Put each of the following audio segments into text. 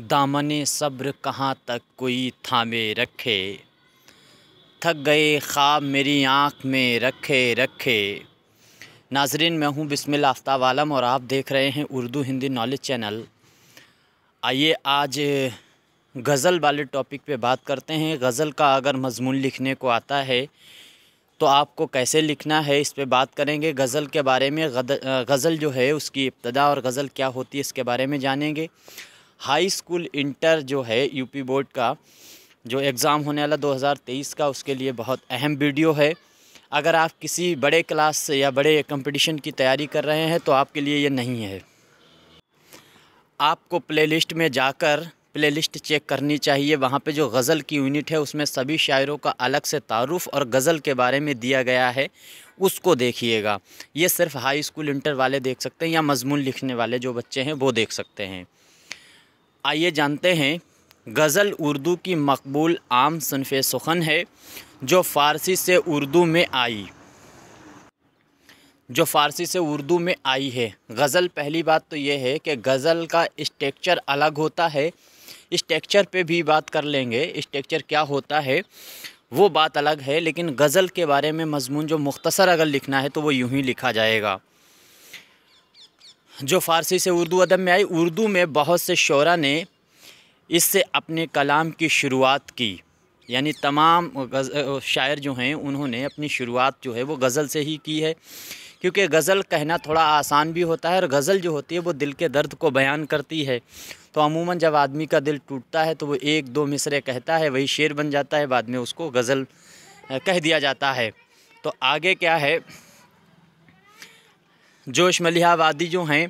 दामन सब्र कहाँ तक कोई थामे रखे थक गए ख्वाब मेरी आँख में रखे रखे नाजरीन मैं हूँ बिस्मिल आफ्ताब आलम और आप देख रहे हैं उर्दू हिंदी नॉलेज चैनल आइए आज गज़ल वाले टॉपिक पे बात करते हैं गज़ल का अगर मजमून लिखने को आता है तो आपको कैसे लिखना है इस पर बात करेंगे गज़ल के बारे में गज़ल जो है उसकी इब्तदा और गज़ल क्या होती है इसके बारे में जानेंगे हाई स्कूल इंटर जो है यूपी बोर्ड का जो एग्ज़ाम होने वाला 2023 का उसके लिए बहुत अहम वीडियो है अगर आप किसी बड़े क्लास से या बड़े कंपटीशन की तैयारी कर रहे हैं तो आपके लिए ये नहीं है आपको प्लेलिस्ट में जाकर प्लेलिस्ट चेक करनी चाहिए वहाँ पे जो गज़ल की यूनिट है उसमें सभी शायरों का अलग से तारुफ़ और गज़ल के बारे में दिया गया है उसको देखिएगा ये सिर्फ हाई स्कूल इंटर वाले देख सकते हैं या मजमून लिखने वाले जो बच्चे हैं वो देख सकते हैं आइए जानते हैं गज़ल उर्दू की मकबूल आम सनफ़ सुखन है जो फ़ारसी से उर्दू में आई जो फ़ारसी से उर्दू में आई है गज़ल पहली बात तो ये है कि गज़ल का स्ट्रक्चर अलग होता है स्ट्रक्चर पे भी बात कर लेंगे स्ट्रक्चर क्या होता है वो बात अलग है लेकिन गज़ल के बारे में मजमून जो मुख्तसर अगर लिखना है तो वो यूँ ही लिखा जाएगा जो फ़ारसी से उर्दू अदब में आई उर्दू में बहुत से शरा ने इससे अपने कलाम की शुरुआत की यानी तमाम शायर जो हैं उन्होंने अपनी शुरुआत जो है वो गज़ल से ही की है क्योंकि गज़ल कहना थोड़ा आसान भी होता है और गज़ल जो होती है वो दिल के दर्द को बयान करती है तो अमूमन जब आदमी का दिल टूटता है तो वो एक दो मिसरे कहता है वही शेर बन जाता है बाद में उसको गज़ल कह दिया जाता है तो आगे क्या है जोश मलिहा वादी जो हैं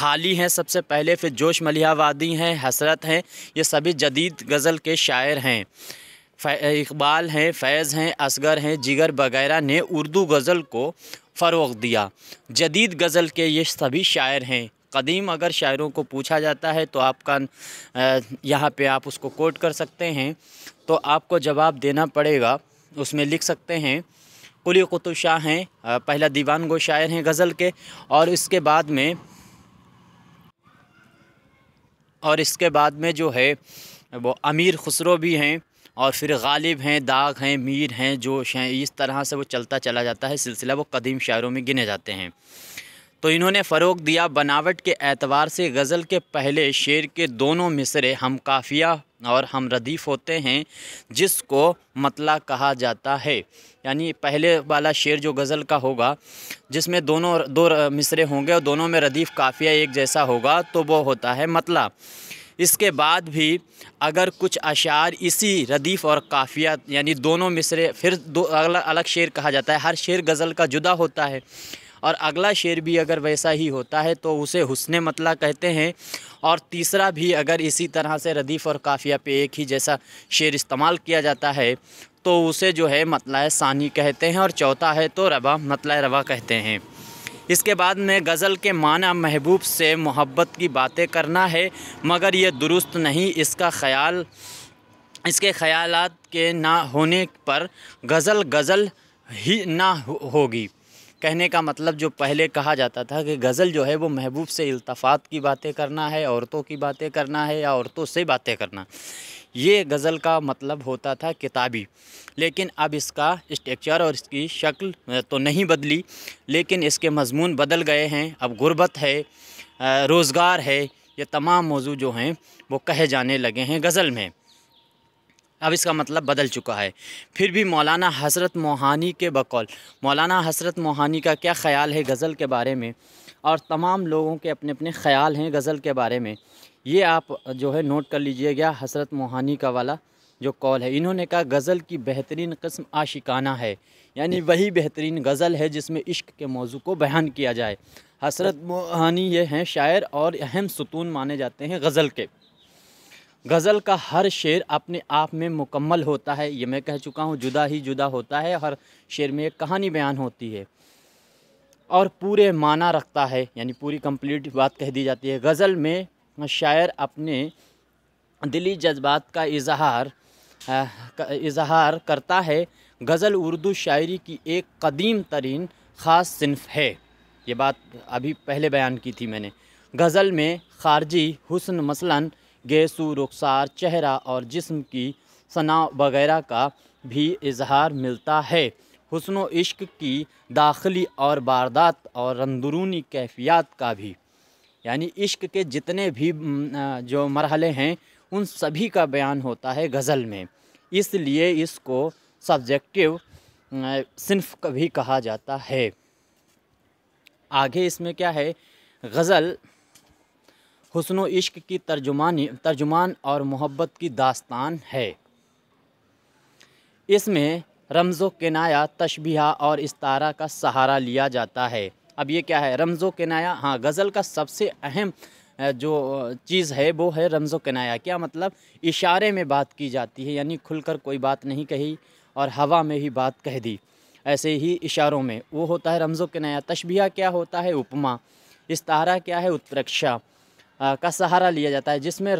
हाली हैं सबसे पहले फिर जोश मलिहा वादी हैं हसरत हैं ये सभी जदीद गज़ल के शायर हैं इकबाल हैं फैज़ हैं असगर हैं जिगर वगैरह ने उर्दू गज़ल को फ़रोग दिया जदीद गज़ल के ये सभी शायर हैं कदीम अगर शायरों को पूछा जाता है तो आपका यहाँ पे आप उसको कोट कर सकते हैं तो आपको जवाब देना पड़ेगा उसमें लिख सकते हैं कुली कुतुब शाह हैं पहला दीवान गो शायर हैं गज़ल के और इसके बाद में और इसके बाद में जो है वो अमीर खुसरो भी हैं और फिर गालिब हैं दाग हैं मीर हैं जोश हैं इस तरह से वो चलता चला जाता है सिलसिला वो कदीम शायरों में गिने जाते हैं तो इन्होंने फ़रोग दिया बनावट के एतवार से गज़ल के पहले शेर के दोनों मिसरे हम काफ़िया और हम रदीफ़ होते हैं जिसको मतला कहा जाता है यानी पहले वाला शेर जो गज़ल का होगा जिसमें दोनों दो मिसरे होंगे और दोनों में रदीफ़ काफ़िया एक जैसा होगा तो वो होता है मतला इसके बाद भी अगर कुछ अशार इसी रदीफ़ और काफ़िया यानी दोनों मिसरे फिर दो अलग अलग शेर कहा जाता है हर शेर गज़ल का जुदा होता है और अगला शेर भी अगर वैसा ही होता है तो उसे हुसन मतला कहते हैं और तीसरा भी अगर इसी तरह से रदीफ़ और काफ़िया पे एक ही जैसा शेर इस्तेमाल किया जाता है तो उसे जो है मतला सानी कहते हैं और चौथा है तो रबा मतला रवा कहते हैं इसके बाद में गज़ल के माना महबूब से मोहब्बत की बातें करना है मगर ये दुरुस्त नहीं इसका ख्याल इसके ख्यालात के ना होने पर गज़ल गज़ल ही ना होगी कहने का मतलब जो पहले कहा जाता था कि गज़ल जो है वो महबूब से इल्तफात की बातें करना है औरतों की बातें करना है या औरतों से बातें करना ये गज़ल का मतलब होता था किताबी लेकिन अब इसका स्ट्रक्चर और इसकी शक्ल तो नहीं बदली लेकिन इसके मजमून बदल गए हैं अब गुर्बत है रोज़गार है ये तमाम मौजू जो हैं वो कहे जाने लगे हैं गज़ल में अब इसका मतलब बदल चुका है फिर भी मौलाना हसरत मोहानी के बकौल मौलाना हसरत मोहानी का क्या ख्याल है गज़ल के बारे में और तमाम लोगों के अपने अपने ख्याल हैं गज़ल के बारे में ये आप जो है नोट कर लीजिएगा हसरत मोहानी का वाला जो कॉल है इन्होंने कहा गज़ल की बेहतरीन कस्म आशिकाना है यानी वही बेहतरीन गज़ल है जिसमें इश्क के मौजू को बयान किया जाए हसरत मोहानी ये हैं शायर और अहम सतून माने जाते हैं गज़ल के गज़ल का हर शेर अपने आप में मुकम्मल होता है ये मैं कह चुका हूँ जुदा ही जुदा होता है हर शेर में एक कहानी बयान होती है और पूरे माना रखता है यानी पूरी कंप्लीट बात कह दी जाती है गज़ल में शायर अपने दिली जज्बात का इजहार इजहार करता है गज़ल उर्दू शायरी की एक कदीम तरीन ख़ास सिनफ है ये बात अभी पहले बयान की थी मैंने गज़ल में खारजी हुसन मसलन गेसु रुखसार चेहरा और जिस्म की सना वगैरह का भी इजहार मिलता है हसन इश्क की दाखिली और वारदात और अंदरूनी कैफियत का भी यानी इश्क के जितने भी जो मरहले हैं उन सभी का बयान होता है गज़ल में इसलिए इसको सब्जेक्टिव सिंफ़ भी कहा जाता है आगे इसमें क्या है गज़ल हुसन इश्क की तर्जुमानी तर्जुमान और मोहब्बत की दास्तान है इसमें रमज़ किनाया तशबिया और इस्तारा का सहारा लिया जाता है अब ये क्या है रमज़ किनाया हाँ गज़ल का सबसे अहम जो चीज़ है वो है रमज़ किनाया क्या मतलब इशारे में बात की जाती है यानी खुलकर कोई बात नहीं कही और हवा में ही बात कह दी ऐसे ही इशारों में वो होता है रमज़ो किनाया तशबिया क्या होता है उपमा इस्तारा क्या है उत्प्रक्षा का सहारा लिया जाता है जिसमें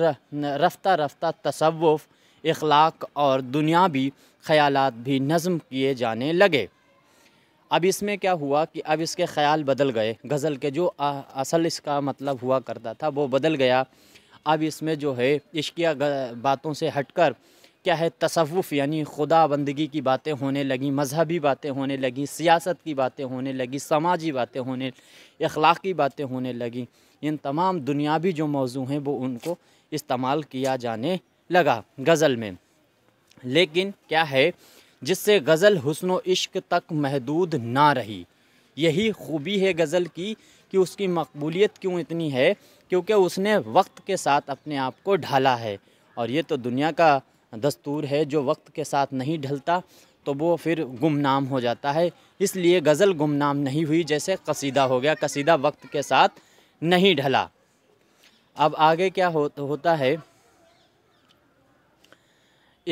रफ्ता रफ्ता तसवुफ़ अखलाक और दुनियावी ख्याल भी नज़म किए जाने लगे अब इसमें क्या हुआ कि अब इसके ख्याल बदल गए गज़ल के जो आ, असल इसका मतलब हुआ करता था वो बदल गया अब इसमें जो है इश्किया बातों से हटकर क्या है तसवुफ़ यानी खुदा बंदगी की बातें होने लगी मजहबी बातें होने लगी सियासत की बातें होने लगी समाजी बातें होने अखलाक़ी बातें होने लगी इन तमाम दुनियावी जो मौजू हैं वो उनको इस्तेमाल किया जाने लगा गज़ल में लेकिन क्या है जिससे गज़ल हसन इश्क तक महदूद ना रही यही खूबी है गज़ल की कि उसकी मकबूलीत क्यों इतनी है क्योंकि उसने वक्त के साथ अपने आप को ढाला है और ये तो दुनिया का दस्तूर है जो वक्त के साथ नहीं ढलता तो वो फिर गुमनाम हो जाता है इसलिए गज़ल गुमनाम नहीं हुई जैसे कसीदा हो गया कसीदा वक्त के साथ नहीं ढला अब आगे क्या हो, होता है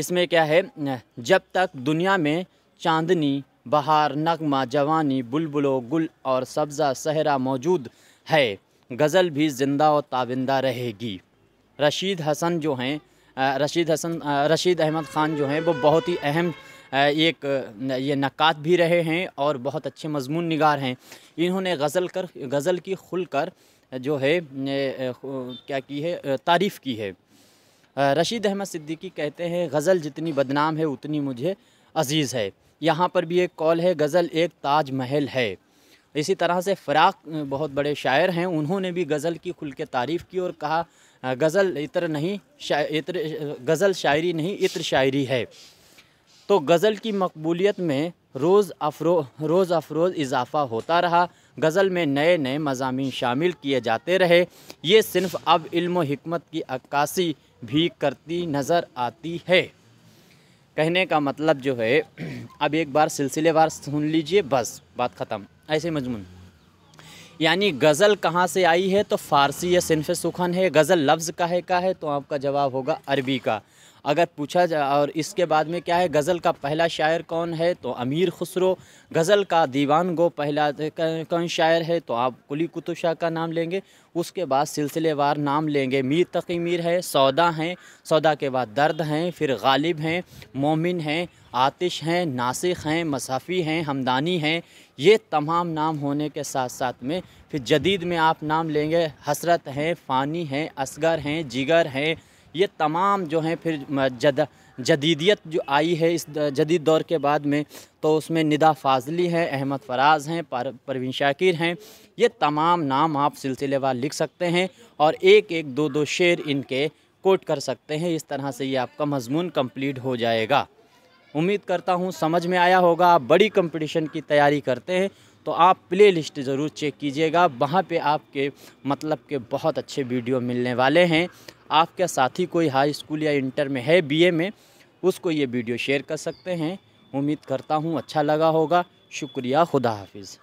इसमें क्या है जब तक दुनिया में चांदनी बहार नगमा जवानी बुलबुलो गुल और सब्ज़ा सहरा मौजूद है गज़ल भी ज़िंदा और ताविंदा रहेगी रशीद हसन जो हैं रशीद हसन रशीद अहमद ख़ान जो हैं वो बहुत ही अहम एक ये नक़ात भी रहे हैं और बहुत अच्छे मजमून निगार हैं इन्होंने गज़ल कर गज़ल की खुल कर जो है क्या की है तारीफ़ की है रशीद अहमद सिद्दीकी कहते हैं गज़ल जितनी बदनाम है उतनी मुझे अजीज़ है यहाँ पर भी एक कॉल है गज़ल एक ताज महल है इसी तरह से फ़राक बहुत बड़े शायर हैं उन्होंने भी गज़ल की खुल के तारीफ़ की और कहा गज़ल इतर नहीं शा, इतर गज़ल शायरी नहीं इत्र शायरी है तो गज़ल की मकबूलियत में रोज़ अफरो रोज़ अफरोज़ इजाफ़ा होता रहा गज़ल में नए नए मजामी शामिल किए जाते रहे ये सिर्फ अब इल्म हमत की अक्कासी भी करती नज़र आती है कहने का मतलब जो है अब एक बार सिलसिलेवार सुन लीजिए बस बात ख़त्म ऐसे मजमून यानी गज़ल कहाँ से आई है तो फ़ारसी या सिनफ सुखन है गज़ल लफ्ज़ है का है तो आपका जवाब होगा अरबी का अगर पूछा जाए और इसके बाद में क्या है गज़ल का पहला शायर कौन है तो अमीर खुसरो गज़ल का दीवान गो पहला कौन शायर है तो आप कुली कुतुब शाह का नाम लेंगे उसके बाद सिलसिलेवार नाम लेंगे मीर तकी मीर है सौदा हैं सौदा के बाद दर्द हैं फिर गालिब हैं मोमिन हैं आतिश हैं नासिक हैं मसाफ़ी हैं हमदानी हैं ये तमाम नाम होने के साथ साथ में फिर जदीद में आप नाम लेंगे हसरत हैं फ़ानी हैं असगर हैं जिगर हैं ये तमाम जो हैं फिर जद जदीदियत जो आई है इस जदीद दौर के बाद में तो उसमें निदा फाजली है अहमद फराज़ हैं पर, परवीन शाकिर हैं ये तमाम नाम आप सिलसिलेवार लिख सकते हैं और एक एक दो दो शेर इनके कोट कर सकते हैं इस तरह से ये आपका मजमून कम्प्लीट हो जाएगा उम्मीद करता हूँ समझ में आया होगा आप बड़ी कंपटीशन की तैयारी करते हैं तो आप प्ले लिस्ट ज़रूर चेक कीजिएगा वहाँ पे आपके मतलब के बहुत अच्छे वीडियो मिलने वाले हैं आपके साथी कोई हाई स्कूल या इंटर में है बीए में उसको ये वीडियो शेयर कर सकते हैं उम्मीद करता हूँ अच्छा लगा होगा शुक्रिया खुदा हाफिज़